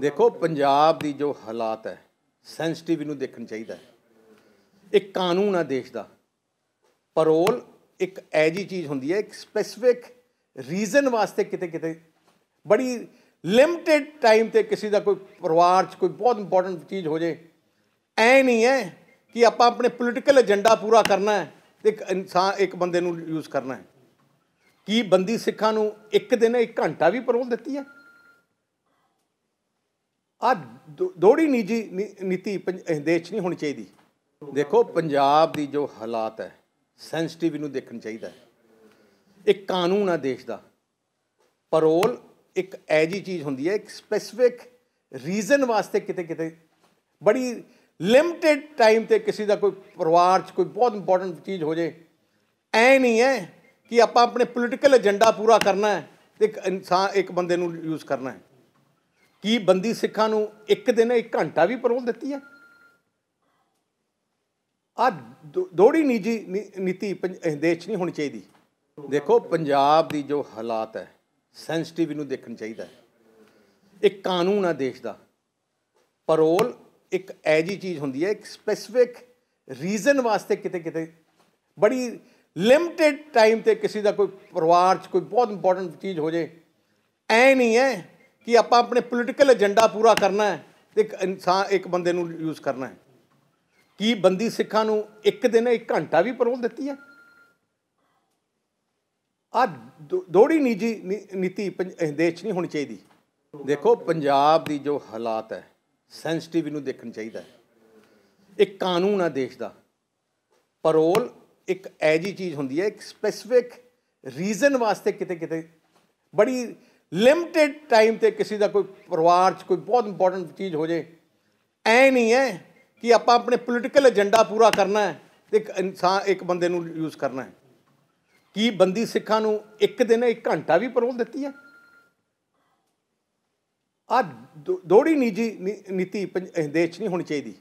ਦੇਖੋ ਪੰਜਾਬ ਦੀ ਜੋ ਹਾਲਾਤ ਹੈ ਸੈਂਸਿਟਿਵ ਇਹਨੂੰ ਦੇਖਣ ਚਾਹੀਦਾ ਹੈ ਇੱਕ ਕਾਨੂੰਨ ਆ ਦੇਸ਼ ਦਾ ਪਰੋਲ ਇੱਕ ਐਜੀ ਚੀਜ਼ ਹੁੰਦੀ ਹੈ ਇੱਕ ਸਪੈਸਿਫਿਕ ਰੀਜ਼ਨ ਵਾਸਤੇ ਕਿਤੇ ਕਿਤੇ ਬੜੀ ਲਿਮਟਿਡ ਟਾਈਮ ਤੇ ਕਿਸੇ ਦਾ ਕੋਈ ਪਰਿਵਾਰ 'ਚ ਕੋਈ ਬਹੁਤ ਇੰਪੋਰਟੈਂਟ ਚੀਜ਼ ਹੋ ਜੇ ਐ ਨਹੀਂ ਹੈ ਕਿ ਆਪਾਂ ਆਪਣੇ ਪੋਲੀਟੀਕਲ ਏਜੰਡਾ ਪੂਰਾ ਕਰਨਾ ਹੈ ਤੇ ਇੱਕ ਇਨਸਾਨ ਇੱਕ ਬੰਦੇ ਨੂੰ ਯੂਜ਼ ਕਰਨਾ ਹੈ ਕੀ ਬੰਦੀ ਸਿੱਖਾਂ ਨੂੰ ਇੱਕ ਦਿਨ ਇੱਕ ਘੰਟਾ ਵੀ ਪਰੋਲ ਦਿੱਤੀ ਹੈ ਆ ਦੋੜੀ ਨੀਜੀ ਨੀਤੀ ਦੇਸ਼ ਨਹੀਂ ਹੋਣੀ ਚਾਹੀਦੀ ਦੇਖੋ ਪੰਜਾਬ ਦੀ ਜੋ ਹਾਲਾਤ ਹੈ ਸੈਂਸਿਟਿਵ ਇਹਨੂੰ ਦੇਖਣ ਚਾਹੀਦਾ ਹੈ ਇੱਕ ਕਾਨੂੰਨ ਆ ਦੇਸ਼ ਦਾ ਪਰੋਲ ਇੱਕ ਐਜੀ ਚੀਜ਼ ਹੁੰਦੀ ਹੈ ਇੱਕ ਸਪੈਸਿਫਿਕ ਰੀਜ਼ਨ ਵਾਸਤੇ ਕਿਤੇ ਕਿਤੇ ਬੜੀ ਲਿਮਟਿਡ ਟਾਈਮ ਤੇ ਕਿਸੇ ਦਾ ਕੋਈ ਪਰਿਵਾਰ 'ਚ ਕੋਈ ਬਹੁਤ ਇੰਪੋਰਟੈਂਟ ਚੀਜ਼ ਹੋ ਜੇ ਐ ਨਹੀਂ ਹੈ ਕਿ ਆਪਾਂ ਆਪਣੇ ਪੋਲੀਟੀਕਲ ਏਜੰਡਾ ਪੂਰਾ ਕਰਨਾ ਹੈ ਤੇ ਇੱਕ ਇਨਸਾਨ ਇੱਕ ਬੰਦੇ ਨੂੰ ਯੂਜ਼ ਕਰਨਾ ਹੈ ਕੀ ਬੰਦੀ ਸਿੱਖਾਂ ਨੂੰ ਇੱਕ ਦਿਨ ਇੱਕ ਘੰਟਾ ਵੀ ਪਰੋਲ ਦਿੱਤੀ ਹੈ ਆ ਦੋੜੀ ਨੀਜੀ ਨੀਤੀ ਦੇਸ਼ ਨਹੀਂ ਹੋਣੀ ਚਾਹੀਦੀ ਦੇਖੋ ਪੰਜਾਬ ਦੀ ਜੋ ਹਾਲਾਤ ਹੈ ਸੈਂਸਿਟਿਵ ਨੂੰ ਦੇਖਣ ਚਾਹੀਦਾ ਹੈ ਇੱਕ ਕਾਨੂੰਨ ਆ ਦੇਸ਼ ਦਾ ਪਰੋਲ ਇੱਕ ਐਜੀ ਚੀਜ਼ ਹੁੰਦੀ ਹੈ ਇੱਕ ਸਪੈਸਿਫਿਕ ਰੀਜ਼ਨ ਵਾਸਤੇ ਕਿਤੇ ਕਿਤੇ ਬੜੀ ਲਿਮਟਿਡ ਟਾਈਮ ਤੇ ਕਿਸੇ ਦਾ ਕੋਈ ਪਰਿਵਾਰ 'ਚ ਕੋਈ ਬਹੁਤ ਇੰਪੋਰਟੈਂਟ ਚੀਜ਼ ਹੋ ਜੇ ਐ ਨਹੀਂ ਹੈ ਕਿ ਆਪਾਂ ਆਪਣੇ ਪੋਲੀਟੀਕਲ ਏਜੰਡਾ ਪੂਰਾ ਕਰਨਾ ਹੈ ਤੇ ਇੱਕ ਇਨਸਾਨ ਇੱਕ ਬੰਦੇ ਨੂੰ ਯੂਜ਼ ਕਰਨਾ ਹੈ ਕੀ ਬੰਦੀ ਸਿੱਖਾਂ ਨੂੰ ਇੱਕ ਦਿਨ ਇੱਕ ਘੰਟਾ ਵੀ ਪਰੋਲ ਦਿੱਤੀ ਹੈ ਆ ਦੋੜੀ ਨੀਜੀ ਨੀਤੀ ਦੇਸ਼ ਨਹੀਂ ਹੋਣੀ ਚਾਹੀਦੀ ਦੇਖੋ ਪੰਜਾਬ ਦੀ ਜੋ ਹਾਲਾਤ ਹੈ ਸੈਂਸਿਟਿਵ ਨੂੰ ਦੇਖਣ ਚਾਹੀਦਾ ਹੈ ਇੱਕ ਕਾਨੂੰਨ ਆ ਦੇਸ਼ ਦਾ ਪਰੋਲ ਇੱਕ ਐਜੀ ਚੀਜ਼ ਹੁੰਦੀ ਹੈ ਇੱਕ ਸਪੈਸਿਫਿਕ ਰੀਜ਼ਨ ਵਾਸਤੇ ਕਿਤੇ ਕਿਤੇ ਬੜੀ ਲਿਮਟਿਡ ਟਾਈਮ ਤੇ ਕਿਸੇ ਦਾ ਕੋਈ ਪਰਿਵਾਰ 'ਚ ਕੋਈ ਬਹੁਤ ਇੰਪੋਰਟੈਂਟ ਚੀਜ਼ ਹੋ ਜੇ ਐ ਨਹੀਂ ਹੈ ਕਿ ਆਪਾਂ ਆਪਣੇ ਪੋਲਿਟੀਕਲ ਏਜੰਡਾ ਪੂਰਾ ਕਰਨਾ ਹੈ ਤੇ ਇੱਕ ਇਨਸਾਨ ਇੱਕ ਬੰਦੇ ਨੂੰ ਯੂਜ਼ ਕਰਨਾ ਹੈ ਕੀ ਬੰਦੀ ਸਿੱਖਾਂ ਨੂੰ ਇੱਕ ਦਿਨ ਇੱਕ ਘੰਟਾ ਵੀ ਪਰੋਲ ਦਿੱਤੀ ਹੈ ਆ ਦੋੜੀ ਨੀਤੀ ਨੀਤੀ ਦੇਸ਼ ਨਹੀਂ ਹੋਣੀ ਚਾਹੀਦੀ